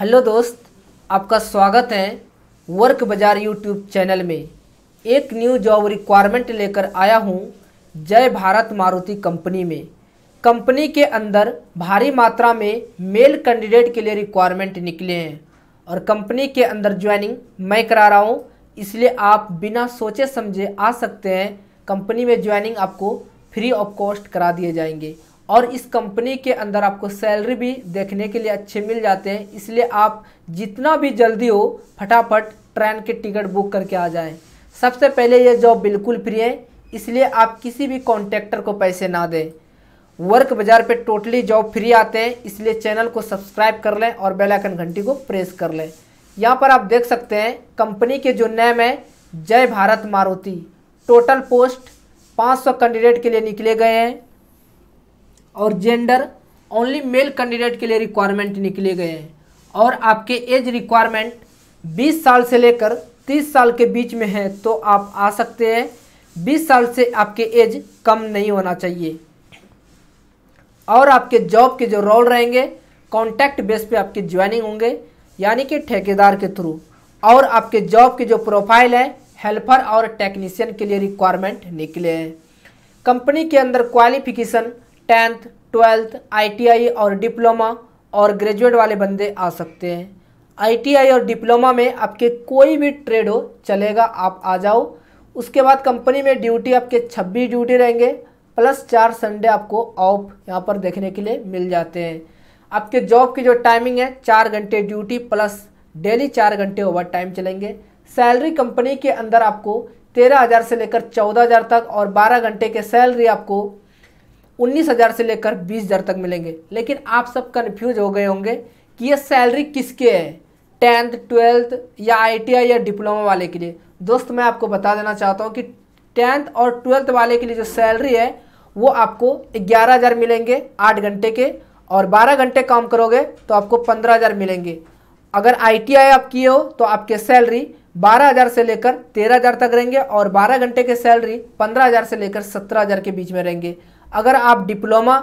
hello दोस्त आपका स्वागत है वर्क बाजार यूट्यूब चैनल में एक न्यू जॉब रिक्वायरमेंट लेकर आया हूँ जय भारत मारुति कंपनी में कंपनी के अंदर भारी मात्रा में मेल कैंडिडेट के लिए रिक्वायरमेंट निकले हैं और कंपनी के अंदर ज्वाइनिंग मैं करा रहा हूँ इसलिए आप बिना सोचे समझे आ सकते हैं कंपनी में ज्वाइनिंग आपको फ्री ऑफ कॉस्ट करा दिए जाएंगे और इस कंपनी के अंदर आपको सैलरी भी देखने के लिए अच्छे मिल जाते हैं इसलिए आप जितना भी जल्दी हो फटाफट ट्रेन के टिकट बुक करके आ जाएं सबसे पहले ये जॉब बिल्कुल फ्री है इसलिए आप किसी भी कॉन्ट्रैक्टर को पैसे ना दें वर्क बाज़ार पे टोटली जॉब फ्री आते हैं इसलिए चैनल को सब्सक्राइब कर लें और बेलाइकन घंटी को प्रेस कर लें यहाँ पर आप देख सकते हैं कंपनी के जो नेम है Jay Bharat Maruti total post 500 candidate के लिए निकले गए हैं और जेंडर ओनली मेल कैंडिडेट के लिए रिक्वायरमेंट निकले गए हैं और आपके एज रिक्वायरमेंट 20 साल से लेकर 30 साल के बीच में है तो आप आ सकते हैं 20 साल से आपके एज कम नहीं होना चाहिए और आपके जॉब के जो रोल रहेंगे कॉन्टैक्ट बेस पे आपके ज्वाइनिंग होंगे यानी कि ठेकेदार के थ्रू और आपके जॉब के जो प्रोफाइल है हेल्पर और टेक्नीशियन के लिए रिक्वायरमेंट निकले हैं कंपनी के अंदर क्वालिफिकेशन टेंथ ट्वेल्थ आईटीआई और डिप्लोमा और ग्रेजुएट वाले बंदे आ सकते हैं आईटीआई और डिप्लोमा में आपके कोई भी ट्रेड हो चलेगा आप आ जाओ उसके बाद कंपनी में ड्यूटी आपके 26 ड्यूटी रहेंगे प्लस चार संडे आपको ऑफ यहाँ पर देखने के लिए मिल जाते हैं आपके जॉब की जो टाइमिंग है चार घंटे ड्यूटी प्लस डेली चार घंटे ओवर टाइम चलेंगे सैलरी कंपनी के अंदर आपको तेरह हज़ार से लेकर चौदह हज़ार तक और बारह घंटे के सैलरी आपको उन्नीस हज़ार से लेकर बीस हज़ार तक मिलेंगे लेकिन आप सब कन्फ्यूज हो गए होंगे कि ये सैलरी किसके है टेंथ ट्वेल्थ या आई या डिप्लोमा वाले के लिए दोस्त मैं आपको बता देना चाहता हूँ कि टेंथ और ट्वेल्थ वाले के लिए जो सैलरी है वो आपको ग्यारह हज़ार मिलेंगे आठ घंटे के और बारह घंटे काम करोगे तो आपको पंद्रह हज़ार मिलेंगे अगर आई आप किए हो तो आपके सैलरी बारह हज़ार से लेकर तेरह हज़ार तक रहेंगे और बारह घंटे के सैलरी पंद्रह हज़ार से लेकर सत्रह हज़ार के बीच में रहेंगे अगर आप डिप्लोमा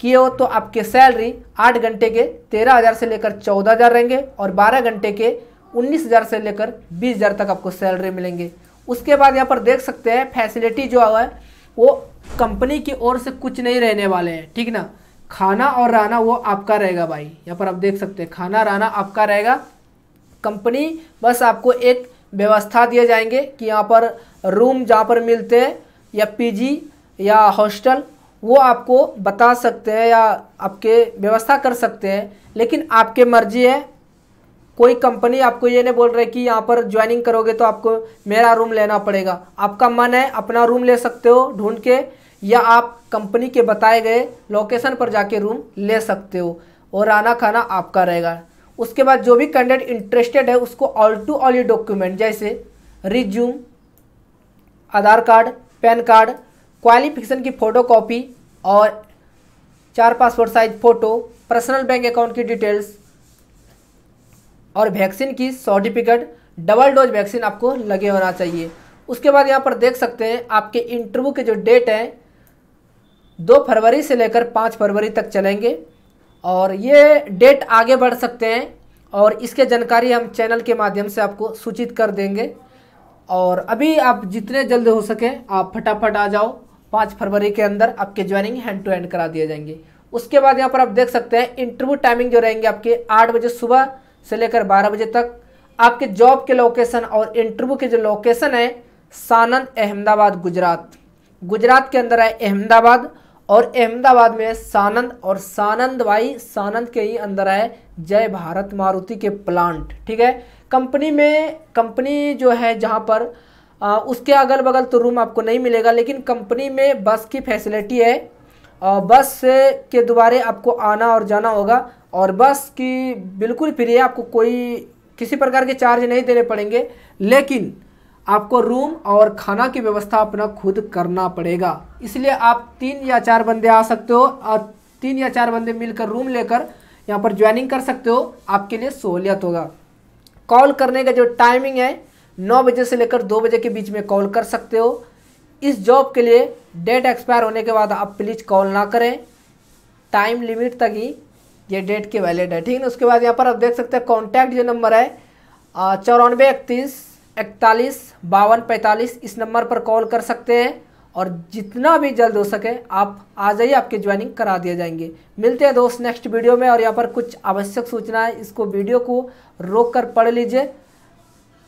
किए हो तो आपके सैलरी आठ घंटे के तेरह हज़ार से लेकर चौदह हज़ार रहेंगे और बारह घंटे के उन्नीस हज़ार से लेकर बीस हज़ार तक आपको सैलरी मिलेंगे उसके बाद यहाँ पर देख सकते हैं फैसिलिटी जो है वो कंपनी की ओर से कुछ नहीं रहने वाले हैं ठीक ना खाना और रहना वो आपका रहेगा भाई यहाँ पर आप देख सकते हैं खाना रहना आपका रहेगा कंपनी बस आपको एक व्यवस्था दिए जाएंगे कि यहाँ पर रूम जहाँ पर मिलते हैं या पीजी या हॉस्टल वो आपको बता सकते हैं या आपके व्यवस्था कर सकते हैं लेकिन आपके मर्जी है कोई कंपनी आपको ये नहीं बोल रही कि यहाँ पर ज्वाइनिंग करोगे तो आपको मेरा रूम लेना पड़ेगा आपका मन है अपना रूम ले सकते हो ढूंढ के या आप कंपनी के बताए गए लोकेशन पर जाके रूम ले सकते हो और आना खाना आपका रहेगा उसके बाद जो भी कैंडिडेट इंटरेस्टेड है उसको ऑल टू ऑल ये डॉक्यूमेंट जैसे resume Aadhaar card PAN card qualification की फ़ोटो कॉपी और चार passport size photo personal bank account की डिटेल्स और वैक्सीन की सर्टिफिकेट डबल डोज वैक्सीन आपको लगे होना चाहिए उसके बाद यहाँ पर देख सकते हैं आपके इंटरव्यू के जो डेट हैं दो फरवरी से लेकर पाँच फरवरी तक चलेंगे और ये डेट आगे बढ़ सकते हैं और इसके जानकारी हम चैनल के माध्यम से आपको सूचित कर देंगे और अभी आप जितने जल्द हो सके आप फटाफट आ जाओ पाँच फरवरी के अंदर आपके ज्वाइनिंग हैंड टू हैंड करा दिए जाएंगे उसके बाद यहाँ पर आप देख सकते हैं इंटरव्यू टाइमिंग जो रहेंगे आपके आठ बजे सुबह से लेकर बारह बजे तक आपके जॉब के लोकेशन और इंटरव्यू के जो लोकेशन है सानंद अहमदाबाद गुजरात गुजरात के अंदर है अहमदाबाद और अहमदाबाद में सानंद और सानंद भाई सानंद के ही अंदर है जय भारत मारुति के प्लांट ठीक है कंपनी में कंपनी जो है जहां पर आ, उसके अगल बगल तो रूम आपको नहीं मिलेगा लेकिन कंपनी में बस की फैसिलिटी है आ, बस के द्वारे आपको आना और जाना होगा और बस की बिल्कुल फ्री है आपको कोई किसी प्रकार के चार्ज नहीं देने पड़ेंगे लेकिन आपको रूम और खाना की व्यवस्था अपना खुद करना पड़ेगा इसलिए आप तीन या चार बंदे आ सकते हो और तीन या चार बंदे मिलकर रूम लेकर यहाँ पर ज्वाइनिंग कर सकते हो आपके लिए सहूलियत होगा कॉल करने का जो टाइमिंग है नौ बजे से लेकर दो बजे के बीच में कॉल कर सकते हो इस जॉब के लिए डेट एक्सपायर होने के बाद आप प्लीज़ कॉल ना करें टाइम लिमिट तक ही ये डेट के वैलिड है ठीक है उसके बाद यहाँ पर आप देख सकते हैं कॉन्टैक्ट जो नंबर है चौरानवे इकतीस इकतालीस बावन पैंतालीस इस नंबर पर कॉल कर सकते हैं और जितना भी जल्द हो सके आप आ जाइए आपकी ज्वाइनिंग करा दिए जाएंगे मिलते हैं दोस्त नेक्स्ट वीडियो में और यहाँ पर कुछ आवश्यक सूचना है इसको वीडियो को रोक कर पढ़ लीजिए